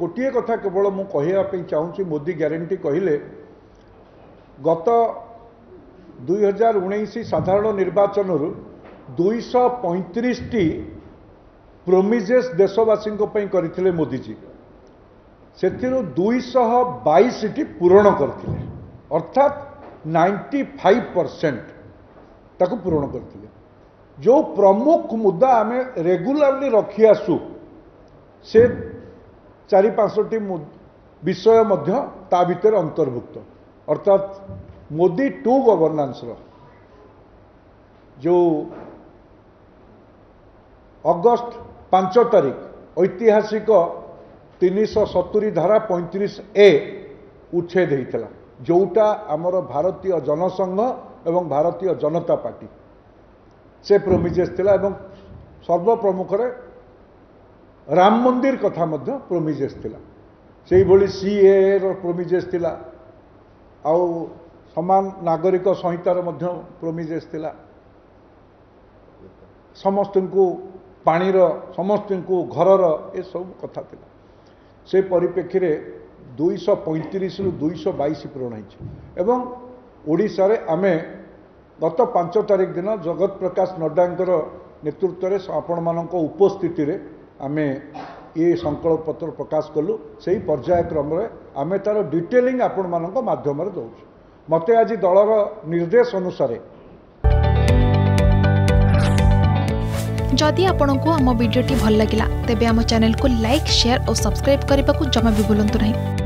ଗୋଟିଏ କଥା କେବଳ ମୁଁ କହିବା ପାଇଁ ଚାହୁଁଛି ମୋଦି ଗ୍ୟାରେଣ୍ଟି କହିଲେ ଗତ ଦୁଇହଜାର ଉଣେଇଶ ସାଧାରଣ ନିର୍ବାଚନରୁ ଦୁଇଶହ ପଇଁତିରିଶଟି ପ୍ରୋମିଜେସ୍ ଦେଶବାସୀଙ୍କ ପାଇଁ କରିଥିଲେ ମୋଦିଜୀ ସେଥିରୁ ଦୁଇଶହ ବାଇଶଟି ପୂରଣ କରିଥିଲେ ଅର୍ଥାତ୍ ନାଇଣ୍ଟି ଫାଇଭ୍ ପରସେଣ୍ଟ ତାକୁ ପୂରଣ କରିଥିଲେ ଯେଉଁ ପ୍ରମୁଖ ମୁଦ୍ଦା ଆମେ ରେଗୁଲାରଲି ରଖିଆସୁ ସେ চারি পাঁচটি ବିଷୟ ମଧ୍ୟ ତା ଭିତରେ ଅନ୍ତର୍ଭୁକ୍ତ ଅର୍ଥାତ୍ ମୋଦି ଟୁ ଗଭର୍ଣ୍ଣାନ୍ସର ଯେଉଁ ଅଗଷ୍ଟ ପାଞ୍ଚ ତାରିଖ ଐତିହାସିକ ତିନିଶହ ସତୁରି ଧାରା ପଇଁତିରିଶ ଏ ଉଚ୍ଛେଦ ହୋଇଥିଲା ଯେଉଁଟା ଆମର ଭାରତୀୟ ଜନସଂଘ ଏବଂ ଭାରତୀୟ ଜନତା ପାର୍ଟି ସେ ପ୍ରୋମିଜେସ୍ ଥିଲା ଏବଂ ସର୍ବପ୍ରମୁଖରେ ରାମ ମନ୍ଦିର କଥା ମଧ୍ୟ ପ୍ରୋମିଜେସ୍ ଥିଲା ସେହିଭଳି ଏର ପ୍ରୋମିଜେସ୍ ଥିଲା ଆଉ ସମାନ ନାଗରିକ ସଂହିତାର ମଧ୍ୟ ପ୍ରୋମିଜେସ୍ ଥିଲା ସମସ୍ତଙ୍କୁ ପାଣିର ସମସ୍ତଙ୍କୁ ଘରର ଏସବୁ କଥା ଥିଲା ସେ ପରିପ୍ରେକ୍ଷୀରେ ଦୁଇଶହ ପଇଁତିରିଶରୁ ଦୁଇଶହ ବାଇଶ ପୂରଣ ହେଇଛି ଏବଂ ଓଡ଼ିଶାରେ ଆମେ ଗତ ପାଞ୍ଚ ତାରିଖ ଦିନ ଜଗତ ପ୍ରକାଶ ନଡ୍ଡାଙ୍କର ନେତୃତ୍ୱରେ ଆପଣମାନଙ୍କ ଉପସ୍ଥିତିରେ ଆମେ ଏ ସଂକଳ୍ପପତ୍ର ପ୍ରକାଶ କଲୁ ସେହି ପର୍ଯ୍ୟାୟକ୍ରମରେ ଆମେ ତା'ର ଡିଟେଲିଂ ଆପଣମାନଙ୍କ ମାଧ୍ୟମରେ ଦେଉଛୁ ମୋତେ ଆଜି ଦଳର ନିର୍ଦ୍ଦେଶ ଅନୁସାରେ ଯଦି ଆପଣଙ୍କୁ ଆମ ଭିଡ଼ିଓଟି ଭଲ ଲାଗିଲା ତେବେ ଆମ ଚ୍ୟାନେଲକୁ ଲାଇକ୍ ସେୟାର ଓ ସବସ୍କ୍ରାଇବ୍ କରିବାକୁ ଜମା ବି ଭୁଲନ୍ତୁ ନାହିଁ